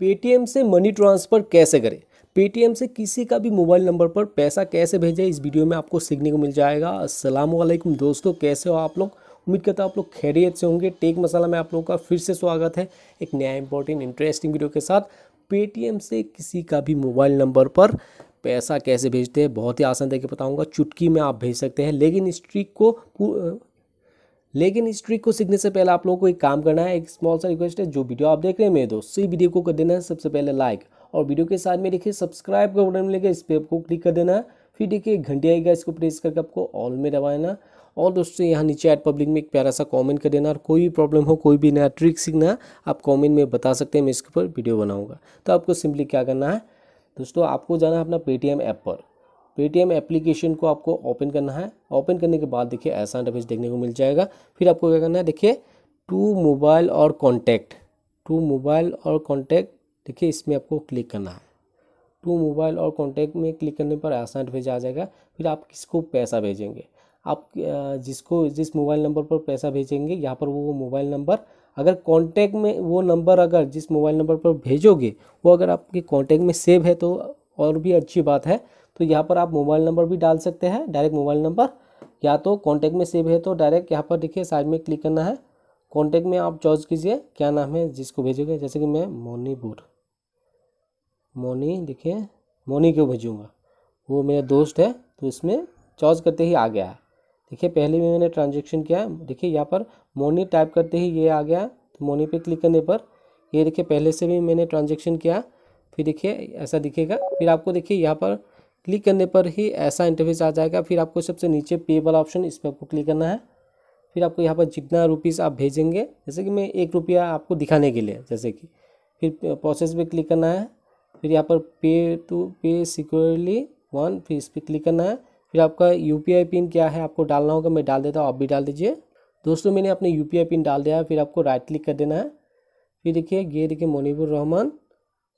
Paytm से money transfer कैसे करें पेटीएम से किसी का भी मोबाइल नंबर पर पैसा कैसे भेजें इस वीडियो में आपको सीखने को मिल जाएगा अस्सलाम वालेकुम दोस्तों कैसे हो आप लोग उम्मीद करता हूँ आप लोग खैरियत से होंगे टेक मसाला में आप लोगों का फिर से स्वागत है एक नया इंपॉर्टेंट इंटरेस्टिंग वीडियो के साथ पेटीएम से किसी का भी मोबाइल नंबर पर पैसा कैसे भेजते हैं बहुत ही आसान तरीके बताऊँगा चुटकी में आप भेज सकते हैं लेकिन इस ट्रिक को लेकिन इस ट्रिक को सीखने से पहले आप लोगों को एक काम करना है एक स्मॉल सा रिक्वेस्ट है जो वीडियो आप देख रहे हैं मेरे दोस्त तो इसी वीडियो को कर देना है सबसे पहले लाइक और वीडियो के साथ में देखिए सब्सक्राइब का बटन मिलेगा इस पर आपको क्लिक कर देना है फिर देखिए घंटे आएगा इसको प्रेस करके आपको ऑल में दबाना और दोस्तों यहाँ नीचे एड पब्लिक में एक प्यारा सा कमेंट कर देना और कोई भी प्रॉब्लम हो कोई भी नया ट्रिक सीखना आप कमेंट में बता सकते हैं मैं इसके ऊपर वीडियो बनाऊंगा तो आपको सिंपली क्या करना है दोस्तों आपको जाना है अपना पेटीएम ऐप पर पेटीएम एप्लीकेशन को आपको ओपन करना है ओपन करने के बाद देखिए ऐसा इंटरफेस देखने को मिल जाएगा फिर आपको क्या करना है देखिए टू मोबाइल और कॉन्टैक्ट टू मोबाइल और कॉन्टैक्ट देखिए इसमें आपको क्लिक करना है टू मोबाइल और कॉन्टैक्ट में क्लिक करने पर ऐसा इंटरफेस आ जाएगा फिर आप किसको पैसा भेजेंगे आप जिसको जिस मोबाइल नंबर पर पैसा भेजेंगे यहाँ पर वो मोबाइल नंबर अगर कॉन्टैक्ट में वो नंबर अगर जिस मोबाइल नंबर पर भेजोगे वो अगर आपके कॉन्टैक्ट में सेव है तो और भी अच्छी बात है तो यहाँ पर आप मोबाइल नंबर भी डाल सकते हैं डायरेक्ट मोबाइल नंबर या तो कॉन्टैक्ट में सेव है तो डायरेक्ट यहाँ पर देखिए साइड में क्लिक करना है कॉन्टैक्ट में आप चॉइस कीजिए क्या नाम है जिसको भेजोगे जैसे कि मैं मोनी मोनी देखिए मोनी को भेजूँगा वो मेरा दोस्त है तो इसमें चॉइस करते ही आ गया है देखिए पहले भी मैंने ट्रांजेक्शन किया है देखिए यहाँ पर मोनी टाइप करते ही ये आ गया तो मोनी पे क्लिक करने पर ये देखिए पहले से भी मैंने ट्रांजेक्शन किया फिर देखिए ऐसा दिखेगा फिर आपको देखिए यहाँ पर क्लिक करने पर ही ऐसा इंटरफेस आ जाएगा फिर आपको सबसे नीचे पे वाला ऑप्शन इस पर आपको क्लिक करना है फिर आपको यहाँ पर जितना रुपीज़ आप भेजेंगे जैसे कि मैं एक रुपया आपको दिखाने के लिए जैसे कि फिर प्रोसेस पे क्लिक करना है फिर यहाँ पर पे टू पे सिक्योरली वन फिर इस पर क्लिक करना है फिर आपका यू पिन क्या है आपको डालना होगा मैं डाल देता हूँ आप भी डाल दीजिए दोस्तों मैंने अपने यू पिन डाल दिया है फिर आपको राइट क्लिक कर देना है फिर देखिए ये देखिए मोनिबुर रहमान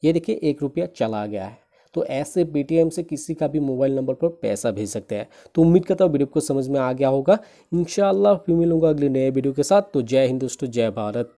ये देखिए एक रुपया चला गया है तो ऐसे पेटीएम से किसी का भी मोबाइल नंबर पर पैसा भेज सकते हैं तो उम्मीद करता हूँ वीडियो को समझ में आ गया होगा इन फिर मिलूंगा अगले नए वीडियो के साथ तो जय हिंदुस्त जय भारत